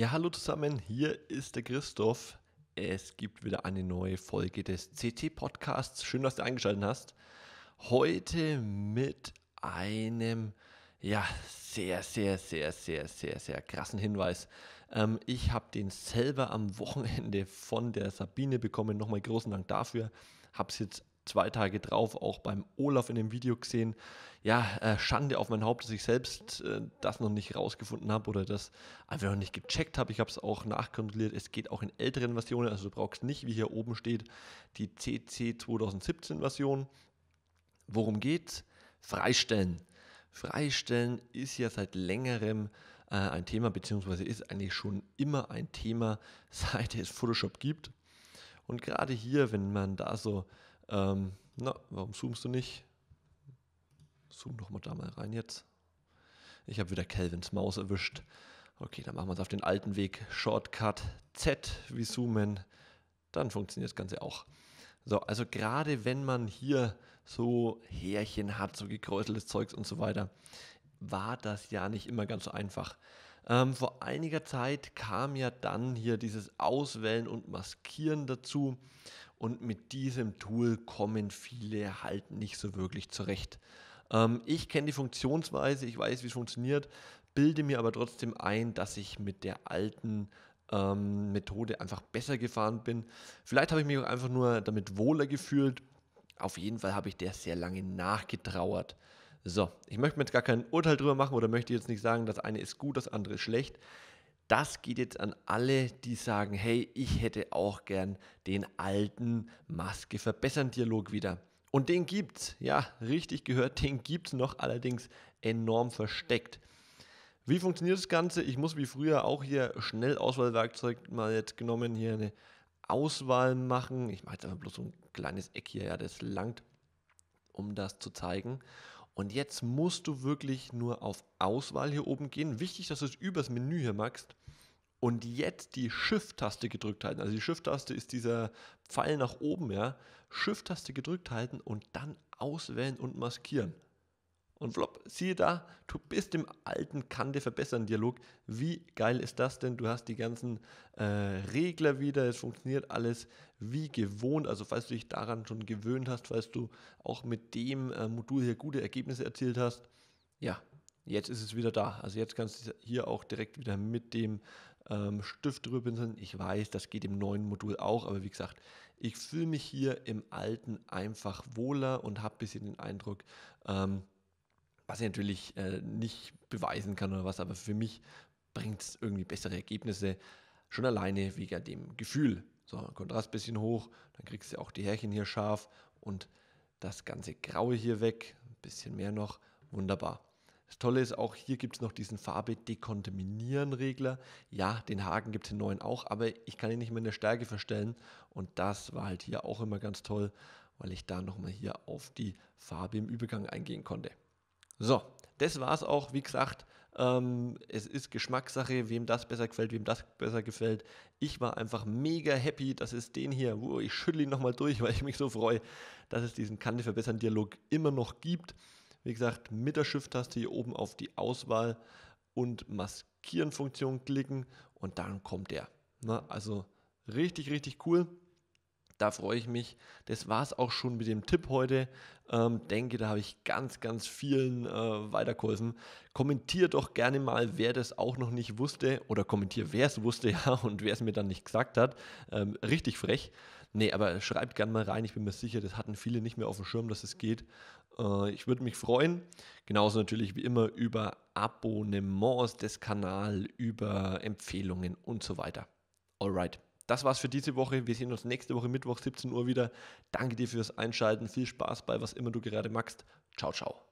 Ja, hallo zusammen, hier ist der Christoph. Es gibt wieder eine neue Folge des CT-Podcasts. Schön, dass du eingeschaltet hast. Heute mit einem, ja, sehr, sehr, sehr, sehr, sehr, sehr krassen Hinweis. Ähm, ich habe den selber am Wochenende von der Sabine bekommen. Nochmal großen Dank dafür. Habe es jetzt zwei Tage drauf auch beim Olaf in dem Video gesehen. Ja, äh, Schande auf mein Haupt, dass ich selbst äh, das noch nicht rausgefunden habe oder das einfach noch nicht gecheckt habe. Ich habe es auch nachkontrolliert. Es geht auch in älteren Versionen, also du brauchst nicht, wie hier oben steht, die CC 2017 Version. Worum geht's? Freistellen. Freistellen ist ja seit längerem äh, ein Thema, beziehungsweise ist eigentlich schon immer ein Thema, seit es Photoshop gibt. Und gerade hier, wenn man da so ähm, na, warum zoomst du nicht? Zoom doch mal da mal rein jetzt. Ich habe wieder Kelvins Maus erwischt. Okay, dann machen wir es auf den alten Weg. Shortcut Z wie zoomen. Dann funktioniert das Ganze auch. So, also gerade wenn man hier so Härchen hat, so gekräuseltes Zeugs und so weiter, war das ja nicht immer ganz so einfach. Ähm, vor einiger Zeit kam ja dann hier dieses Auswählen und Maskieren dazu. Und mit diesem Tool kommen viele halt nicht so wirklich zurecht. Ähm, ich kenne die Funktionsweise, ich weiß, wie es funktioniert, bilde mir aber trotzdem ein, dass ich mit der alten ähm, Methode einfach besser gefahren bin. Vielleicht habe ich mich auch einfach nur damit wohler gefühlt. Auf jeden Fall habe ich der sehr lange nachgetrauert. So, ich möchte mir jetzt gar kein Urteil drüber machen oder möchte jetzt nicht sagen, das eine ist gut, das andere ist schlecht. Das geht jetzt an alle, die sagen, hey, ich hätte auch gern den alten Maske verbessern Dialog wieder. Und den gibt's, ja, richtig gehört, den gibt's noch allerdings enorm versteckt. Wie funktioniert das Ganze? Ich muss wie früher auch hier schnell Auswahlwerkzeug mal jetzt genommen, hier eine Auswahl machen. Ich mache jetzt einfach bloß so ein kleines Eck hier, ja, das langt, um das zu zeigen. Und jetzt musst du wirklich nur auf Auswahl hier oben gehen. Wichtig, dass du es übers Menü hier machst. Und jetzt die Shift-Taste gedrückt halten. Also die Shift-Taste ist dieser Pfeil nach oben, ja. Shift-Taste gedrückt halten und dann auswählen und maskieren. Und flop, siehe da, du bist im alten Kante verbessern Dialog. Wie geil ist das denn? Du hast die ganzen äh, Regler wieder, es funktioniert alles wie gewohnt. Also falls du dich daran schon gewöhnt hast, falls du auch mit dem äh, Modul hier gute Ergebnisse erzielt hast, ja, jetzt ist es wieder da. Also jetzt kannst du hier auch direkt wieder mit dem ähm, Stift drüber pinseln. Ich weiß, das geht im neuen Modul auch, aber wie gesagt, ich fühle mich hier im alten einfach wohler und habe ein bisschen den Eindruck, ähm, was ich natürlich äh, nicht beweisen kann oder was, aber für mich bringt es irgendwie bessere Ergebnisse, schon alleine wegen dem Gefühl. So, Kontrast ein bisschen hoch, dann kriegst du auch die Härchen hier scharf und das ganze Graue hier weg, ein bisschen mehr noch, wunderbar. Das Tolle ist auch, hier gibt es noch diesen Farbe dekontaminieren Regler. Ja, den Haken gibt es in neuen auch, aber ich kann ihn nicht mehr in der Stärke verstellen. Und das war halt hier auch immer ganz toll, weil ich da nochmal hier auf die Farbe im Übergang eingehen konnte. So, das war es auch. Wie gesagt, ähm, es ist Geschmackssache, wem das besser gefällt, wem das besser gefällt. Ich war einfach mega happy, dass es den hier, wo ich schüttle ihn nochmal durch, weil ich mich so freue, dass es diesen Kante verbessern Dialog immer noch gibt. Wie gesagt, mit der Shift-Taste hier oben auf die Auswahl und Maskieren-Funktion klicken und dann kommt der. Na, also richtig, richtig cool. Da freue ich mich. Das war es auch schon mit dem Tipp heute. Ähm, denke, da habe ich ganz, ganz vielen äh, weitergeholfen. Kommentier doch gerne mal, wer das auch noch nicht wusste oder kommentier, wer es wusste ja und wer es mir dann nicht gesagt hat. Ähm, richtig frech. Nee, aber schreibt gerne mal rein. Ich bin mir sicher, das hatten viele nicht mehr auf dem Schirm, dass es geht. Äh, ich würde mich freuen. Genauso natürlich wie immer über Abonnements des Kanals, über Empfehlungen und so weiter. Alright. Das war's für diese Woche. Wir sehen uns nächste Woche Mittwoch 17 Uhr wieder. Danke dir fürs Einschalten. Viel Spaß bei was immer du gerade magst. Ciao, ciao.